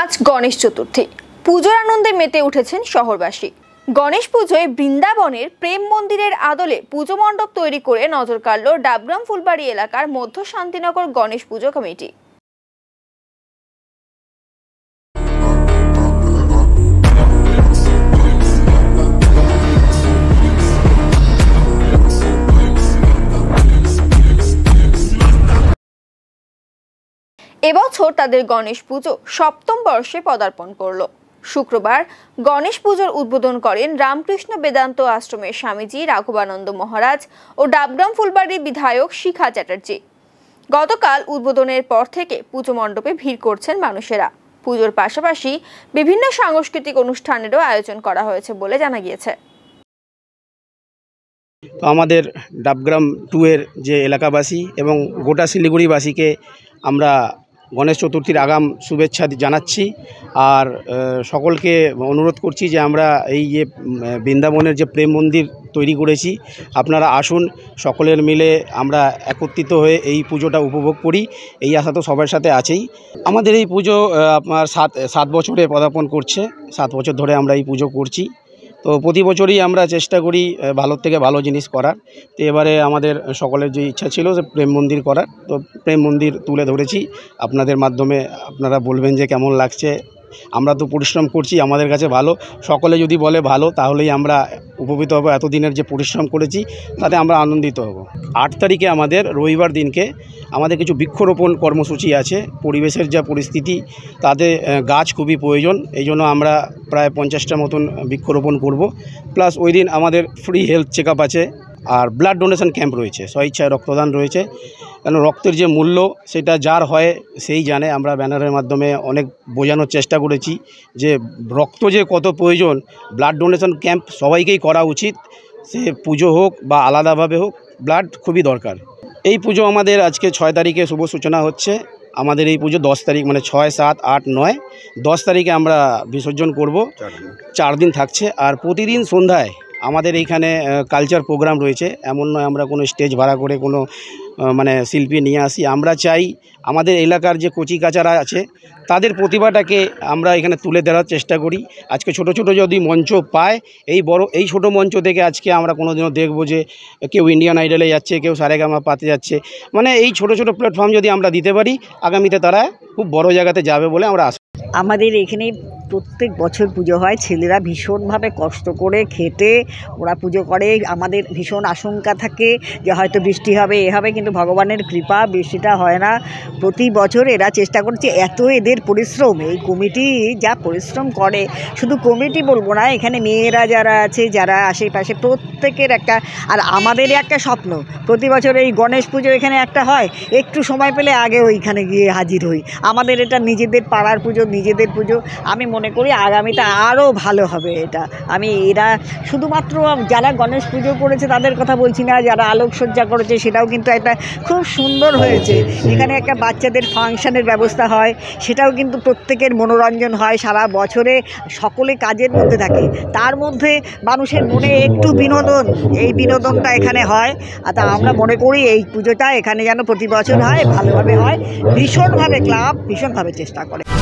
আজ গণেশ চতুর্থী পুজোর আনন্দে মেতে উঠেছেন শহরবাসী গণেশ পুজোয় বৃন্দাবনের প্রেম মন্দিরের আদলে পুজো মণ্ডপ তৈরি করে নজর কাড়ল ডাবগ্রাম ফুলবাড়ি এলাকার মধ্য শান্তিনগর গণেশ পুজো কমিটি এবছর তাদের গণেশ পুজো সপ্তম বর্ষে পদার্পণ করল শুক্রবার গণেশ পুজোর উদ্বোধন করেন রামকৃষ্ণ বেদান্ত আশ্রমের স্বামীজি রাঘবানন্দ মহারাজ ও ডাবগ্রাম ফুলবাড়ির বিধায়ক শিখা চ্যাটার্জি গতকাল উদ্বোধনের পর থেকে পুজো মণ্ডপে ভিড় করছেন মানুষেরা পুজোর পাশাপাশি বিভিন্ন সাংস্কৃতিক অনুষ্ঠানেরও আয়োজন করা হয়েছে বলে জানা গিয়েছে তো আমাদের ডাবগ্রাম টু এর যে এলাকাবাসী এবং গোটা শিলিগুড়িবাসীকে আমরা গণেশ চতুর্থীর আগাম শুভেচ্ছা জানাচ্ছি আর সকলকে অনুরোধ করছি যে আমরা এই যে বৃন্দাবনের যে প্রেম মন্দির তৈরি করেছি আপনারা আসুন সকলের মিলে আমরা একত্রিত হয়ে এই পুজোটা উপভোগ করি এই আশা তো সবার সাথে আছেই আমাদের এই পুজো আপনার সাত সাত বছরে পদার্পণ করছে সাত বছর ধরে আমরা এই পুজো করছি তো প্রতি বছরই আমরা চেষ্টা করি ভালোর থেকে ভালো জিনিস করার তো এবারে আমাদের সকলের যে ইচ্ছা ছিল যে প্রেম মন্দির করার তো প্রেম মন্দির তুলে ধরেছি আপনাদের মাধ্যমে আপনারা বলবেন যে কেমন লাগছে আমরা তো পরিশ্রম করছি আমাদের কাছে ভালো সকলে যদি বলে ভালো তাহলেই আমরা উপকৃত হবো এতদিনের যে পরিশ্রম করেছি তাতে আমরা আনন্দিত হব আট তারিখে আমাদের রবিবার দিনকে আমাদের কিছু বৃক্ষরোপণ কর্মসূচি আছে পরিবেশের যা পরিস্থিতি তাতে গাছ খুবই প্রয়োজন এই জন্য আমরা প্রায় পঞ্চাশটা মতন বৃক্ষরোপণ করব প্লাস ওই দিন আমাদের ফ্রি হেলথ চেক আছে আর ব্লাড ডোনেশন ক্যাম্প রয়েছে স্বইচ্ছায় রক্তদান রয়েছে কেন রক্তের যে মূল্য সেটা যার হয় সেই জানে আমরা ব্যানারের মাধ্যমে অনেক বোঝানোর চেষ্টা করেছি যে রক্ত যে কত প্রয়োজন ব্লাড ডোনেশন ক্যাম্প সবাইকেই করা উচিত সে পুজো হোক বা আলাদাভাবে হোক ব্লাড খুবই দরকার এই পুজো আমাদের আজকে ছয় তারিখে শুভ সূচনা হচ্ছে আমাদের এই পুজো দশ তারিখ মানে ছয় সাত আট নয় দশ তারিখে আমরা বিসর্জন করব চার দিন থাকছে আর প্রতিদিন সন্ধ্যায় আমাদের এইখানে কালচার প্রোগ্রাম রয়েছে এমন নয় আমরা কোনো স্টেজ ভাড়া করে কোনো মানে শিল্পী নিয়ে আসি আমরা চাই আমাদের এলাকার যে কচি কাচারা আছে তাদের প্রতিভাটাকে আমরা এখানে তুলে ধরার চেষ্টা করি আজকে ছোট ছোট যদি মঞ্চ পায় এই বড় এই ছোট মঞ্চ থেকে আজকে আমরা কোনোদিনও দেখবো যে কেউ ইন্ডিয়ান আইডলে যাচ্ছে কেউ সারেগামা পাতে যাচ্ছে মানে এই ছোট ছোট প্ল্যাটফর্ম যদি আমরা দিতে পারি আগামীতে তারা খুব বড় জায়গাতে যাবে বলে আমরা আশা আমাদের এখানে প্রত্যেক বছর পুজো হয় ছেলেরা ভীষণভাবে কষ্ট করে খেটে ওরা পুজো করে আমাদের ভীষণ আশঙ্কা থাকে যে হয়তো বৃষ্টি হবে এ হবে কিন্তু ভগবানের কৃপা বৃষ্টিটা হয় না প্রতি বছর এরা চেষ্টা করছে এত এদের পরিশ্রম এই কমিটি যা পরিশ্রম করে শুধু কমিটি বলবো না এখানে মেয়েরা যারা আছে যারা আশেপাশে প্রত্যেকের একটা আর আমাদের একটা স্বপ্ন প্রতি বছর এই গণেশ পুজো এখানে একটা হয় একটু সময় পেলে আগে ওইখানে গিয়ে হাজির হই আমাদের এটা নিজেদের পাড়ার পুজো নিজেদের পুজো আমি মনে করি আগামীতে আরও ভালো হবে এটা আমি এরা শুধুমাত্র যারা গণেশ পুজো করেছে তাদের কথা বলছি না যারা আলোকসজ্জা করেছে সেটাও কিন্তু একটা খুব সুন্দর হয়েছে এখানে একটা বাচ্চাদের ফাংশানের ব্যবস্থা হয় সেটাও কিন্তু প্রত্যেকের মনোরঞ্জন হয় সারা বছরে সকলে কাজের মধ্যে থাকে তার মধ্যে মানুষের মনে একটু বিনোদন এই বিনোদনটা এখানে হয় আর তা আমরা মনে করি এই পুজোটা এখানে যেন প্রতি বছর হয় ভালোভাবে হয় ভীষণভাবে ক্লাব ভীষণভাবে চেষ্টা করে